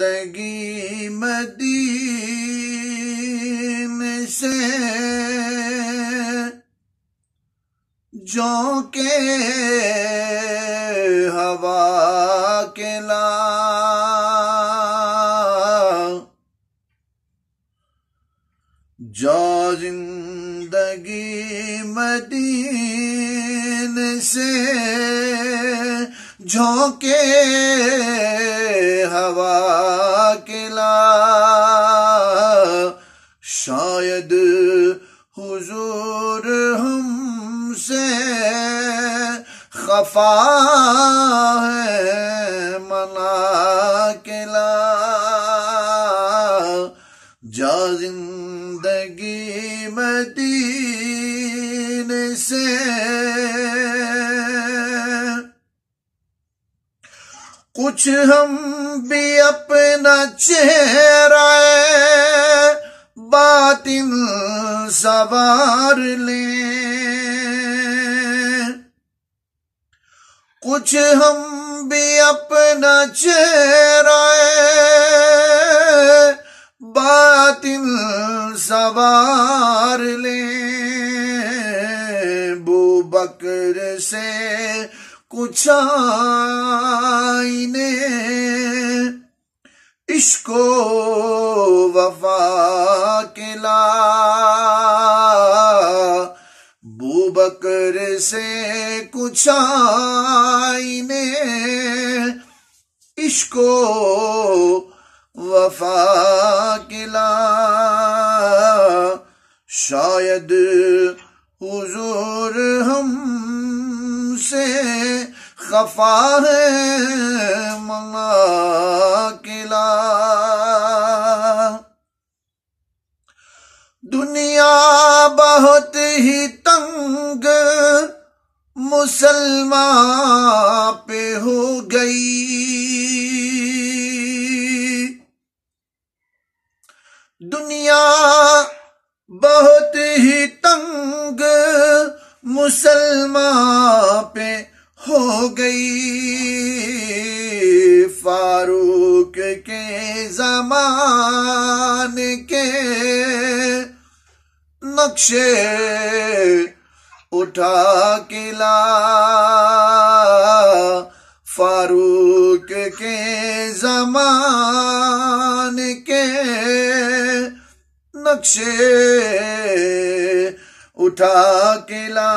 बंदगी मदीन से जो के हवा के ला जो जिंदगी मदीन से झोंके वफा है मना किला जिंदगी मदीन से कुछ हम भी अपना चेहरा बातिन सवार लें कुछ हम भी अपना चेहरा बातिल सवार ले बकर से कुछ आईने इश्को वफा किला बकर से कुछ आईने इश्को वफा किला शायद हुजूर हम से खफा है मंगा किला दुनिया बहुत ही तंग मुसलमान पे हो गई दुनिया बहुत ही तंग मुसलमान पे हो गई फारूक के जमाने के बख्शे उठा किला फारूक के जमान के नक्शे उठा किला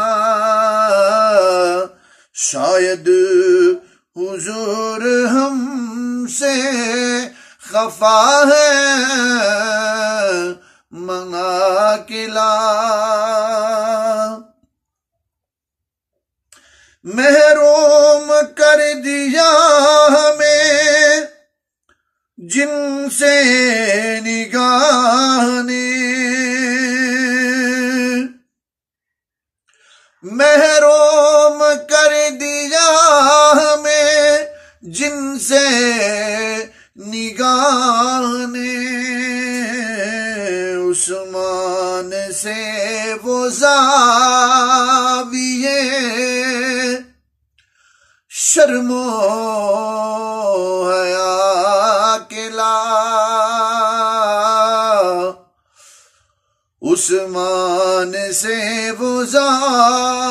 शायद हुजूर हमसे खफा है मंगा किला महरूम कर दिया हमें जिनसे निगाह ने महरूम कर दिया हमें जिनसे निगाह ने से वो जाविये शर्मो हया किला उस्मान से वो जाविये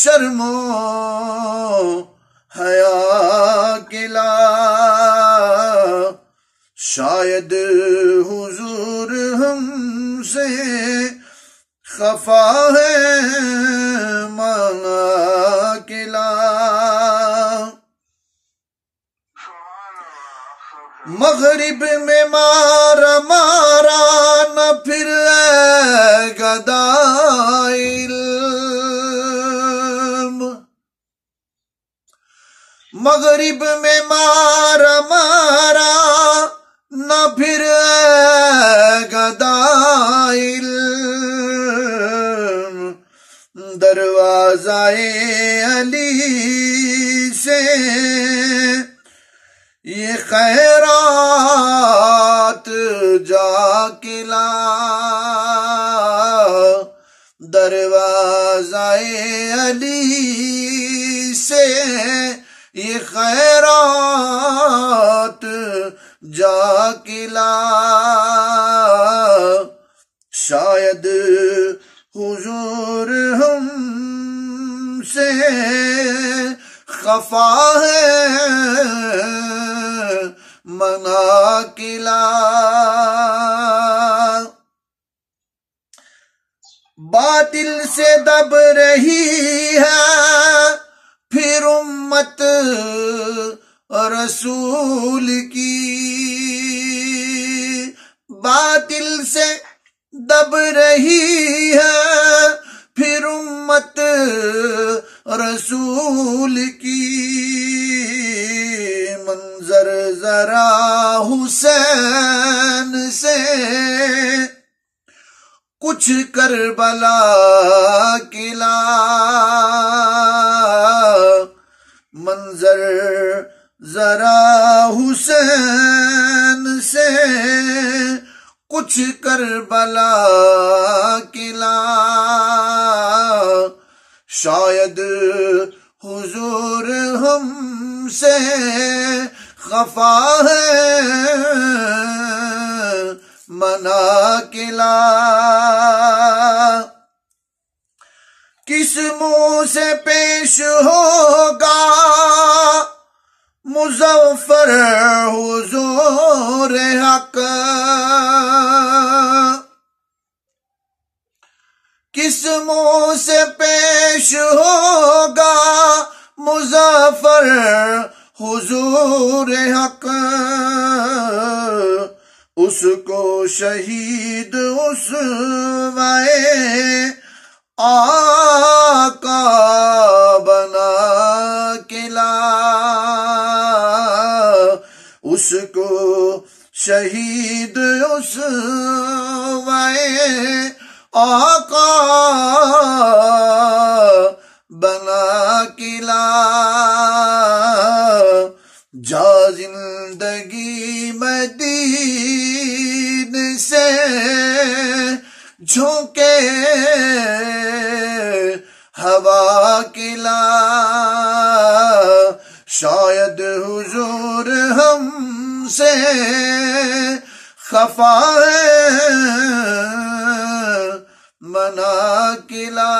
शर्मो हया किला शायद तुमसे खफा है माना किला मगरिब में मारा मारा न फिर गदाइल मगरिब में मारा मारा न फिर खैरात जाकिला दरवाजाए अली से ये खैरात जाकिला शायद हुजूर हम से खफा है मना किला बातिल से दब रही है फिर उम्मत रसूल की बातिल से दब रही हुसैन से कुछ करबला किला मंजर जरा हुसैन से कुछ करबला किला शायद हुजूर हम से खफा है मना किला किस मुंह से पेश होगा मुजफ्फर हुजूर हक किस मुंह से पेश होगा मुजफ्फर हुजूर हक उसको शहीद उस वाए आका बना किला उसको शहीद उस वाए आका बना किला जिंदगी मदीन से झोंके हवा किला शायद हुजूर हम से खफा मना किला